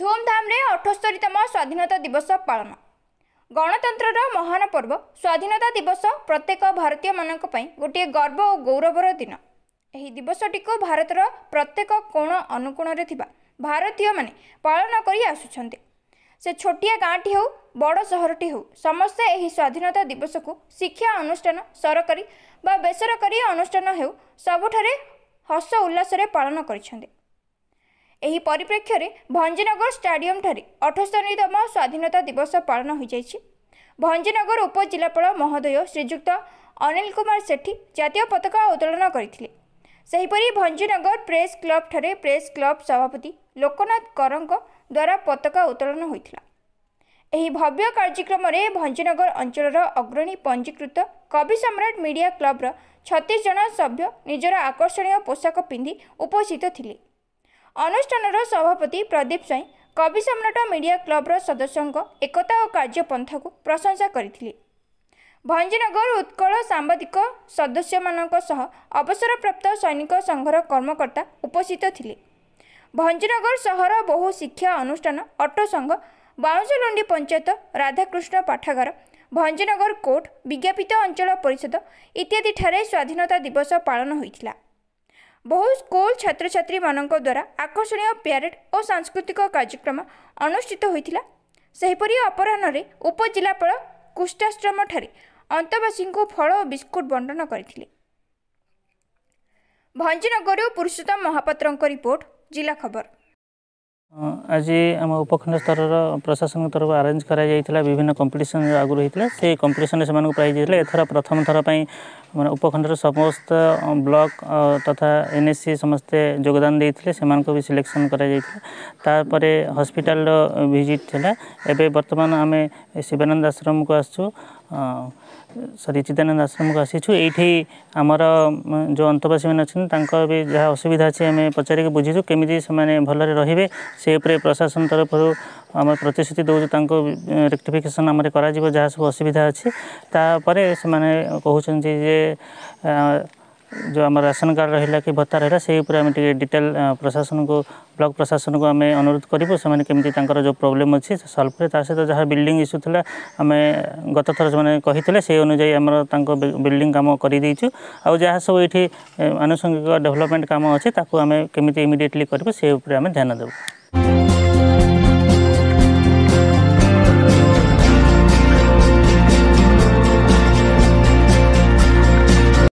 ଧୁମ୍ଧାମ୍ରେ ଅଠସ୍ତରୀତମ ସ୍ୱାଧୀନତା ଦିବସ ପାଳନ ଗଣତନ୍ତ୍ରର ମହାନ ପର୍ବ ସ୍ୱାଧୀନତା ଦିବସ ପ୍ରତ୍ୟେକ ଭାରତୀୟମାନଙ୍କ ପାଇଁ ଗୋଟିଏ ଗର୍ବ ଓ ଗୌରବର ଦିନ ଏହି ଦିବସଟିକୁ ଭାରତର ପ୍ରତ୍ୟେକ କୋଣ ଅନୁକୋଣରେ ଥିବା ଭାରତୀୟମାନେ ପାଳନ କରି ଆସୁଛନ୍ତି ସେ ଛୋଟିଆ ଗାଁଟି ହେଉ ବଡ଼ ସହରଟି ହେଉ ସମସ୍ତେ ଏହି ସ୍ୱାଧୀନତା ଦିବସକୁ ଶିକ୍ଷା ଅନୁଷ୍ଠାନ ସରକାରୀ ବା ବେସରକାରୀ ଅନୁଷ୍ଠାନ ହେଉ ସବୁଠାରେ ହର୍ଷ ଉଲ୍ଲାସରେ ପାଳନ କରିଛନ୍ତି ଏହି ପରିପ୍ରେକ୍ଷୀରେ ଭଞ୍ଜନଗର ଷ୍ଟାଡିୟମଠାରେ ଅଠସ୍ତରୀତମ ସ୍ୱାଧୀନତା ଦିବସ ପାଳନ ହୋଇଯାଇଛି ଭଞ୍ଜନଗର ଉପଜିଲ୍ଲାପାଳ ମହୋଦୟ ଶ୍ରୀଯୁକ୍ତ ଅନିଲ କୁମାର ସେଠୀ ଜାତୀୟ ପତାକା ଉତ୍ତୋଳନ କରିଥିଲେ ସେହିପରି ଭଞ୍ଜନଗର ପ୍ରେସ୍ କ୍ଲବ୍ଠାରେ ପ୍ରେସ୍ କ୍ଲବ୍ ସଭାପତି ଲୋକନାଥ କରଙ୍କ ଦ୍ୱାରା ପତାକା ଉତ୍ତୋଳନ ହୋଇଥିଲା ଏହି ଭବ୍ୟ କାର୍ଯ୍ୟକ୍ରମରେ ଭଞ୍ଜନଗର ଅଞ୍ଚଳର ଅଗ୍ରଣୀ ପଞ୍ଜିକୃତ କବି ସମ୍ରାଟ ମିଡ଼ିଆ କ୍ଲବ୍ର ଛତିଶ ଜଣ ସଭ୍ୟ ନିଜର ଆକର୍ଷଣୀୟ ପୋଷାକ ପିନ୍ଧି ଉପସ୍ଥିତ ଥିଲେ ଅନୁଷ୍ଠାନର ସଭାପତି ପ୍ରଦୀପ ସ୍ୱାଇଁ କବି ସମ୍ରାଟ ମିଡ଼ିଆ କ୍ଲବର ସଦସ୍ୟଙ୍କ ଏକତା ଓ କାର୍ଯ୍ୟପନ୍ଥାକୁ ପ୍ରଶଂସା କରିଥିଲେ ଭଞ୍ଜନଗର ଉତ୍କଳ ସାମ୍ବାଦିକ ସଦସ୍ୟମାନଙ୍କ ସହ ଅବସରପ୍ରାପ୍ତ ସୈନିକ ସଂଘର କର୍ମକର୍ତ୍ତା ଉପସ୍ଥିତ ଥିଲେ ଭଞ୍ଜନଗର ସହର ବହୁ ଶିକ୍ଷା ଅନୁଷ୍ଠାନ ଅଟୋ ସଂଘ ବାଉଁଶଲୁଣ୍ଡି ପଞ୍ଚାୟତ ରାଧାକୃଷ୍ଣ ପାଠାଗାର ଭଞ୍ଜନଗର କୋର୍ଟ ବିଜ୍ଞାପିତ ଅଞ୍ଚଳ ପରିଷଦ ଇତ୍ୟାଦିଠାରେ ସ୍ୱାଧୀନତା ଦିବସ ପାଳନ ହୋଇଥିଲା ବହୁ ସ୍କୁଲ ଛାତ୍ରଛାତ୍ରୀମାନଙ୍କ ଦ୍ୱାରା ଆକର୍ଷଣୀୟ ପ୍ୟାରେଡ଼ ଓ ସାଂସ୍କୃତିକ କାର୍ଯ୍ୟକ୍ରମ ଅନୁଷ୍ଠିତ ହୋଇଥିଲା ସେହିପରି ଅପରାହ୍ନରେ ଉପଜିଲ୍ଲାପାଳ କୁଷ୍ଠାଶ୍ରମଠାରେ ଅନ୍ତବାସୀଙ୍କୁ ଫଳ ଓ ବିସ୍କୁଟ ବଣ୍ଟନ କରିଥିଲେ ଭଞ୍ଜନଗରରୁ ପୁରୁଷୋତ୍ତମ ମହାପାତ୍ରଙ୍କ ରିପୋର୍ଟ ଜିଲ୍ଲା ଖବର आज आम उपखंड स्तर प्रशासन तरफ आरेंज कर विभिन्न कंपिटन आगू रही है से कंपिटन से प्राइज होता एथर प्रथम थरपाई मैंने उपखंडर समस्त ब्लक तथा एन एस सी समस्ते जोगदान देते भी सिलेक्शन करापर हस्पिटाल भिजिट है एवं बर्तमान आम शिवानंद आश्रम को आसचु ସରି ଚିତ୍ତାନନ୍ଦ ଆଶ୍ରମକୁ ଆସିଛୁ ଏଇଠି ଆମର ଯେଉଁ ଅନ୍ତବାସୀମାନେ ଅଛନ୍ତି ତାଙ୍କ ବି ଯାହା ଅସୁବିଧା ଅଛି ଆମେ ପଚାରିକି ବୁଝିଛୁ କେମିତି ସେମାନେ ଭଲରେ ରହିବେ ସେ ଉପରେ ପ୍ରଶାସନ ତରଫରୁ ଆମେ ପ୍ରତିଶ୍ରୁତି ଦେଉଛୁ ତାଙ୍କ ରେକ୍ଟିଫିକେସନ୍ ଆମର କରାଯିବ ଯାହା ସବୁ ଅସୁବିଧା ଅଛି ତାପରେ ସେମାନେ କହୁଛନ୍ତି ଯେ जो आम राशन कार्ड रहा कि भत्ता रहा से आम टे डिटेल प्रशासन को ब्लक प्रशासन को आम अनुरोध करूँ से कमी जो प्रोब्लेम अच्छे सल्व करें सहित जहाँ बिल्डिंग इश्यू थी आम गत थर से कही अनुजाई आम बिल्डिंग कम करदेचु आउ जहाँ सब ये आनुषंगिक डेभलपमेंट कम अच्छे ताकू आम कमी इमिडिएटली करूँ से आम ध्यान देव